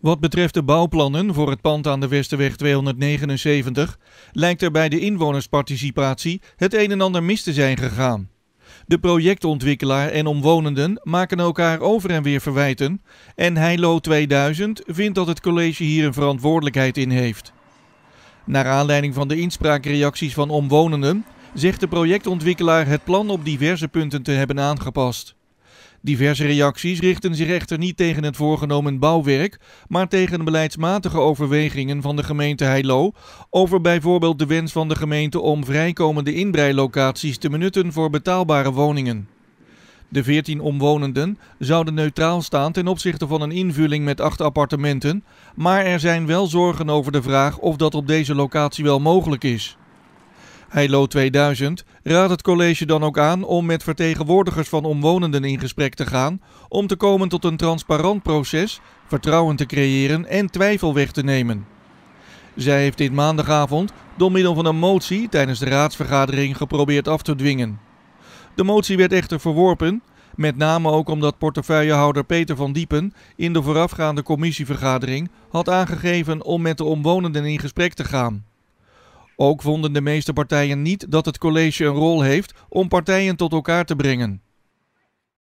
Wat betreft de bouwplannen voor het pand aan de Westerweg 279 lijkt er bij de inwonersparticipatie het een en ander mis te zijn gegaan. De projectontwikkelaar en omwonenden maken elkaar over en weer verwijten en Heilo 2000 vindt dat het college hier een verantwoordelijkheid in heeft. Naar aanleiding van de inspraakreacties van omwonenden zegt de projectontwikkelaar het plan op diverse punten te hebben aangepast. Diverse reacties richten zich echter niet tegen het voorgenomen bouwwerk, maar tegen beleidsmatige overwegingen van de gemeente Heilo over bijvoorbeeld de wens van de gemeente om vrijkomende inbreilocaties te benutten voor betaalbare woningen. De 14 omwonenden zouden neutraal staan ten opzichte van een invulling met acht appartementen, maar er zijn wel zorgen over de vraag of dat op deze locatie wel mogelijk is. Heilo 2000 Raad het college dan ook aan om met vertegenwoordigers van omwonenden in gesprek te gaan om te komen tot een transparant proces, vertrouwen te creëren en twijfel weg te nemen. Zij heeft dit maandagavond door middel van een motie tijdens de raadsvergadering geprobeerd af te dwingen. De motie werd echter verworpen, met name ook omdat portefeuillehouder Peter van Diepen in de voorafgaande commissievergadering had aangegeven om met de omwonenden in gesprek te gaan. Ook vonden de meeste partijen niet dat het college een rol heeft om partijen tot elkaar te brengen.